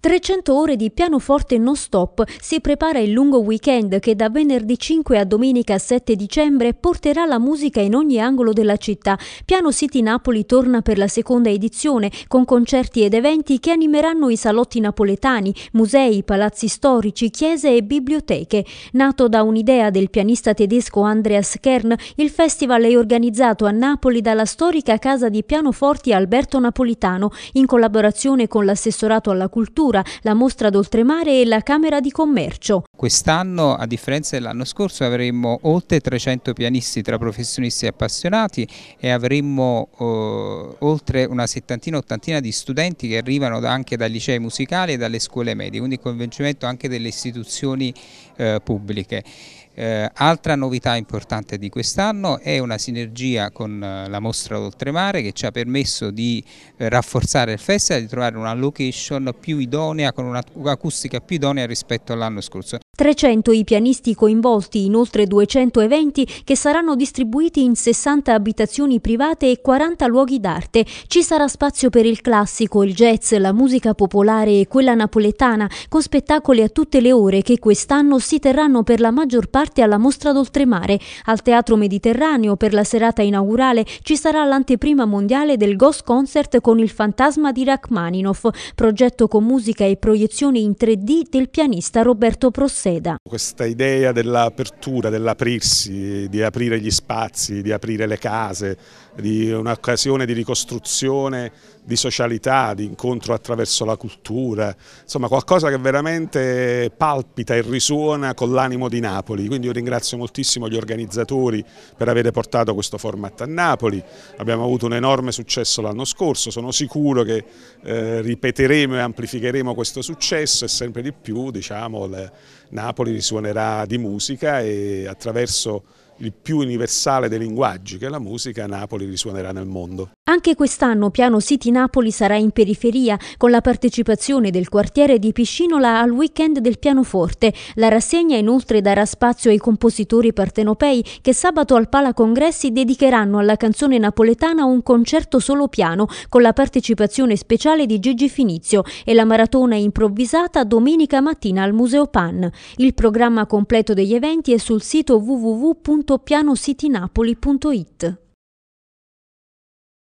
300 ore di pianoforte non stop si prepara il lungo weekend che da venerdì 5 a domenica 7 dicembre porterà la musica in ogni angolo della città. Piano City Napoli torna per la seconda edizione con concerti ed eventi che animeranno i salotti napoletani, musei, palazzi storici, chiese e biblioteche. Nato da un'idea del pianista tedesco Andreas Kern, il festival è organizzato a Napoli dalla storica casa di pianoforti Alberto Napolitano in collaborazione con l'assessorato alla cultura Cultura, la Mostra d'Oltremare e la Camera di Commercio. Quest'anno, a differenza dell'anno scorso, avremo oltre 300 pianisti tra professionisti e appassionati e avremo eh, oltre una settantina, ottantina di studenti che arrivano da, anche dai licei musicali e dalle scuole medie, quindi il coinvolgimento anche delle istituzioni eh, pubbliche. Eh, altra novità importante di quest'anno è una sinergia con eh, la mostra d'oltremare che ci ha permesso di eh, rafforzare il festival e di trovare una location più idonea, con un'acustica più idonea rispetto all'anno scorso. 300 i pianisti coinvolti in oltre 200 eventi che saranno distribuiti in 60 abitazioni private e 40 luoghi d'arte. Ci sarà spazio per il classico, il jazz, la musica popolare e quella napoletana, con spettacoli a tutte le ore che quest'anno si terranno per la maggior parte alla Mostra d'Oltremare. Al Teatro Mediterraneo per la serata inaugurale ci sarà l'anteprima mondiale del Ghost Concert con il fantasma di Rachmaninoff, progetto con musica e proiezione in 3D del pianista Roberto Prossi. Seda. Questa idea dell'apertura, dell'aprirsi, di aprire gli spazi, di aprire le case, di un'occasione di ricostruzione, di socialità, di incontro attraverso la cultura, insomma qualcosa che veramente palpita e risuona con l'animo di Napoli, quindi io ringrazio moltissimo gli organizzatori per aver portato questo format a Napoli, abbiamo avuto un enorme successo l'anno scorso, sono sicuro che eh, ripeteremo e amplificheremo questo successo e sempre di più diciamo, le, Napoli risuonerà di musica e attraverso il più universale dei linguaggi, che è la musica, Napoli risuonerà nel mondo. Anche quest'anno Piano City Napoli sarà in periferia con la partecipazione del quartiere di Piscinola al weekend del pianoforte. La rassegna inoltre darà spazio ai compositori partenopei che sabato al Pala Congressi dedicheranno alla canzone napoletana un concerto solo piano con la partecipazione speciale di Gigi Finizio e la maratona improvvisata domenica mattina al Museo Pan. Il programma completo degli eventi è sul sito www.com www.pianositynapoli.it